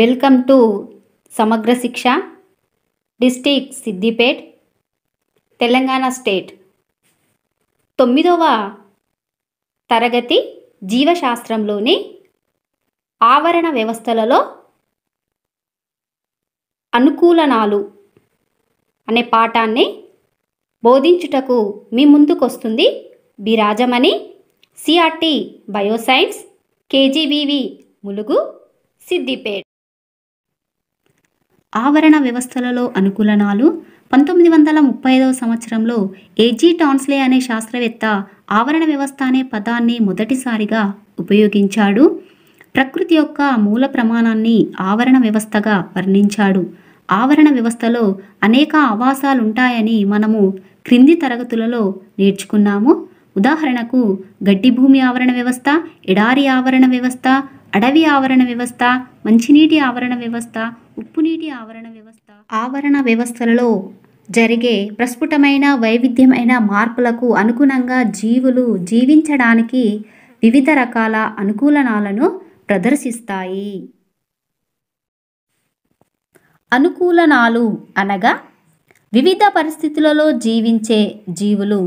welcome to సమగ్ర శిక్ష district Siddipet Telangana state తొమ్మిదవ తరగతి జీవశాస్త్రంలోని ఆవరణ వ్యవస్థలలో అనుకూలనాలు అనే పాఠాన్ని బోధించుటకు మీ ముందుకొస్తుంది Birajamani CRT bioscience KGBV Mulugu Siddipet ఆవరణ వ్యవస్థలలో అనుకూలనాలు పంతొమ్మిది వందల ముప్పై ఐదవ సంవత్సరంలో ఏజీ టాన్స్లే అనే శాస్త్రవేత్త ఆవరణ వ్యవస్థ అనే పదాన్ని మొదటిసారిగా ఉపయోగించాడు ప్రకృతి యొక్క మూల ప్రమాణాన్ని ఆవరణ వ్యవస్థగా వర్ణించాడు ఆవరణ వ్యవస్థలో అనేక ఆవాసాలుంటాయని మనము క్రింది తరగతులలో నేర్చుకున్నాము ఉదాహరణకు గడ్డి భూమి ఆవరణ వ్యవస్థ ఎడారి ఆవరణ వ్యవస్థ అడవి ఆవరణ వ్యవస్థ మంచినీటి ఆవరణ వ్యవస్థ ఉప్పునీటి ఆవరణ వ్యవస్థ ఆవరణ వ్యవస్థలలో జరిగే ప్రస్ఫుటమైన వైవిధ్యమైన మార్పులకు అనుగుణంగా జీవులు జీవించడానికి వివిధ రకాల అనుకూలనాలను ప్రదర్శిస్తాయి అనుకూలనాలు అనగా వివిధ పరిస్థితులలో జీవించే జీవులు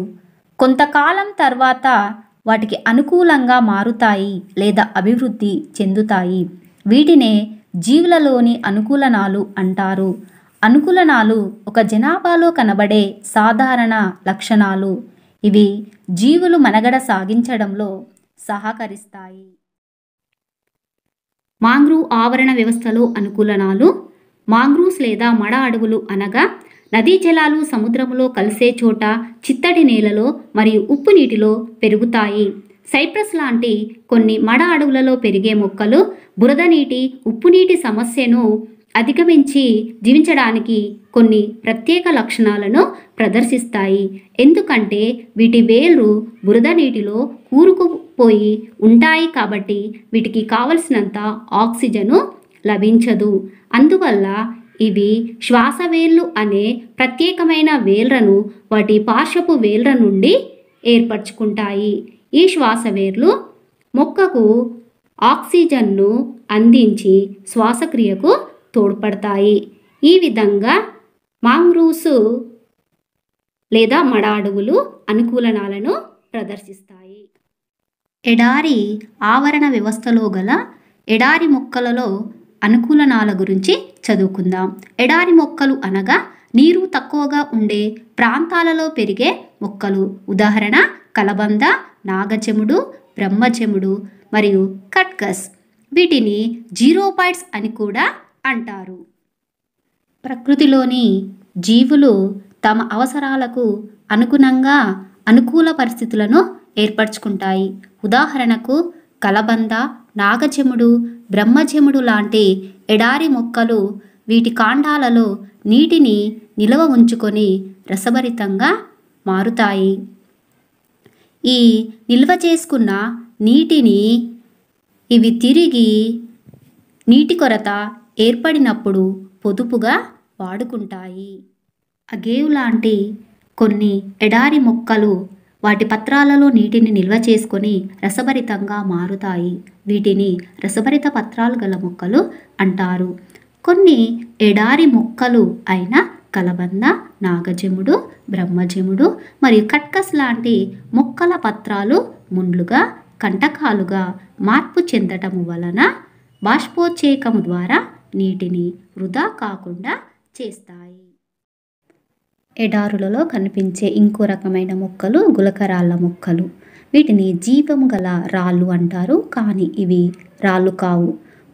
కొంతకాలం తర్వాత వాటికి అనుకూలంగా మారుతాయి లేదా అభివృద్ధి చెందుతాయి వీటినే జీవులలోని అనుకూలనాలు అంటారు అనుకూలనాలు ఒక జనాభాలో కనబడే సాధారణ లక్షణాలు ఇవి జీవులు మనగడ సాగించడంలో సహకరిస్తాయి మాంగ్రూ ఆవరణ వ్యవస్థలో అనుకూలనాలు మాంగ్రూస్ లేదా మడ అడవులు అనగా నదీ జలాలు సముద్రములో కలిసే చోట చిత్తడి నేలలో మరియు ఉప్పు నీటిలో పెరుగుతాయి సైప్రస్ లాంటి కొన్ని మడ అడవులలో పెరిగే మొక్కలు బురద నీటి ఉప్పు నీటి సమస్యను అధిగమించి జీవించడానికి కొన్ని ప్రత్యేక లక్షణాలను ప్రదర్శిస్తాయి ఎందుకంటే వీటి వేళ్ళు బురద నీటిలో కూరుకుపోయి ఉంటాయి కాబట్టి వీటికి కావలసినంత ఆక్సిజను లభించదు అందువల్ల ఇవి శ్వాసవేళ్లు అనే ప్రత్యేకమైన వేళ్లను వాటి పార్శ్వపు వేళ్ల నుండి ఏర్పరచుకుంటాయి ఈ శ్వాసవేర్లు మొక్కకు ఆక్సిజన్ను అందించి శ్వాసక్రియకు తోడ్పడతాయి ఈ విధంగా మాంగ్రూసు లేదా మడ అడవులు అనుకూలనాలను ప్రదర్శిస్తాయి ఎడారి ఆవరణ వ్యవస్థలో గల ఎడారి మొక్కలలో అనుకూలనాల గురించి చదువుకుందాం ఎడారి మొక్కలు అనగా నీరు తక్కువగా ఉండే ప్రాంతాలలో పెరిగే మొక్కలు ఉదాహరణ కలబంద నాగచెముడు బ్రహ్మచెముడు మరియు కట్కస్ వీటిని జీరోపాయిడ్స్ అని కూడా అంటారు ప్రకృతిలోని జీవులు తమ అవసరాలకు అనుగుణంగా అనుకూల పరిస్థితులను ఏర్పరచుకుంటాయి ఉదాహరణకు కలబంద నాగచెముడు బ్రహ్మచెముడు లాంటి ఎడారి మొక్కలు వీటి కాండాలలో నీటిని నిలవ ఉంచుకొని రసభరితంగా మారుతాయి ఈ నిల్వ చేసుకున్న నీటిని ఇవి తిరిగి నీటి కొరత ఏర్పడినప్పుడు పొదుపుగా వాడుకుంటాయి అగేవు లాంటి కొన్ని ఎడారి మొక్కలు వాటి పత్రాలలో నీటిని నిల్వ చేసుకొని రసభరితంగా మారుతాయి వీటిని రసభరిత పత్రాలు గల మొక్కలు అంటారు కొన్ని ఎడారి మొక్కలు అయిన కలబంద నాగజముడు బ్రహ్మజముడు మరియు కట్కస్ లాంటి మొక్కల పత్రాలు ముండ్లుగా కంటకాలుగా మార్పు చెందటము వలన బాష్పోచేకము ద్వారా నీటిని వృధా కాకుండా చేస్తాయి ఎడారులలో కనిపించే ఇంకో రకమైన మొక్కలు గులకరాళ్ళ మొక్కలు వీటిని జీవము గల రాళ్ళు అంటారు కానీ ఇవి రాళ్ళు కావు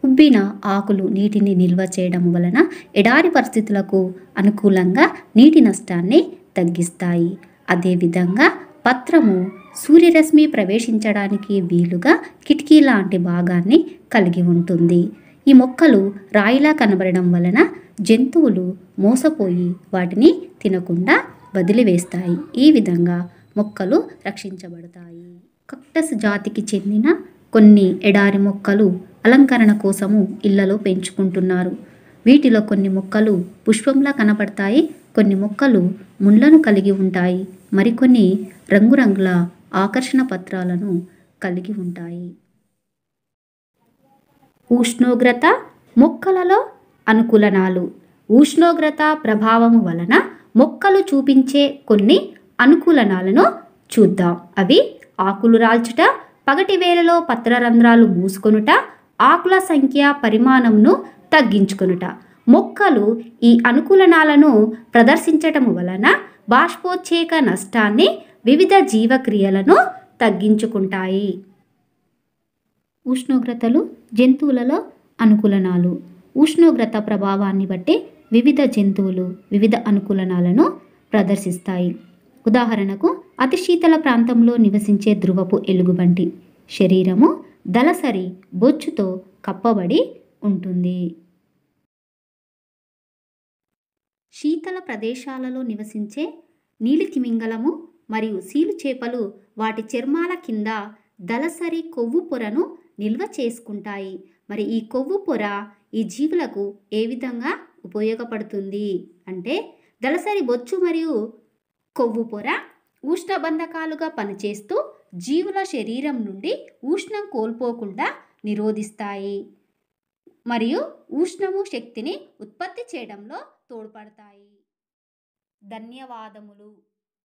ఉబ్బిన ఆకులు నీటిని నిల్వ చేయడం వలన ఎడారి పరిస్థితులకు అనుకూలంగా నీటి నష్టాన్ని తగ్గిస్తాయి అదేవిధంగా పత్రము సూర్యరశ్మి ప్రవేశించడానికి వీలుగా కిటికీ లాంటి భాగాన్ని కలిగి ఉంటుంది ఈ మొక్కలు రాయిలా కనబడడం వలన జంతువులు మోసపోయి వాటిని తినకుండా వదిలివేస్తాయి ఈ విధంగా మొక్కలు రక్షించబడతాయి కక్టస్ జాతికి చెందిన కొన్ని ఎడారి మొక్కలు అలంకరణ కోసము ఇళ్లలో పెంచుకుంటున్నారు వీటిలో కొన్ని మొక్కలు పుష్పంలా కనపడతాయి కొన్ని మొక్కలు ముళ్ళను కలిగి ఉంటాయి మరికొన్ని రంగురంగుల ఆకర్షణ పత్రాలను కలిగి ఉంటాయి ఉష్ణోగ్రత మొక్కలలో అనుకూలనాలు ఉష్ణోగ్రత ప్రభావము వలన మొక్కలు చూపించే కొన్ని అనుకూలనాలను చూద్దాం అవి ఆకులు రాల్చుట పగటి వేళలో పత్రరంధ్రాలు మూసుకొనుట ఆకుల సంఖ్య పరిమాణంను తగ్గించుకొనుట మొక్కలు ఈ అనుకూలనాలను ప్రదర్శించటం వలన బాష్పోచ్చేక నష్టాన్ని వివిధ జీవక్రియలను తగ్గించుకుంటాయి ఉష్ణోగ్రతలు జంతువులలో అనుకూలనాలు ఉష్ణోగ్రత ప్రభావాన్ని బట్టి వివిధ జంతువులు వివిధ అనుకూలనాలను ప్రదర్శిస్తాయి ఉదాహరణకు అతి శీతల ప్రాంతంలో నివసించే ధృవపు ఎలుగుబంటి శరీరము దలసరి బొచ్చుతో కప్పబడి ఉంటుంది శీతల ప్రదేశాలలో నివసించే తిమింగలము మరియు సీలు చేపలు వాటి చర్మాల కింద దలసరి కొవ్వు పొరను నిల్వ చేసుకుంటాయి మరి ఈ కొవ్వు పొర ఈ జీవులకు ఏ విధంగా ఉపయోగపడుతుంది అంటే దళసరి బొచ్చు మరియు కొవ్వు పొర ఉష్ణబంధకాలుగా పనిచేస్తూ జీవుల శరీరం నుండి ఉష్ణం కోల్పోకుండా నిరోధిస్తాయి మరియు ఉష్ణము శక్తిని ఉత్పత్తి చేయడంలో తోడ్పడతాయి ధన్యవాదములు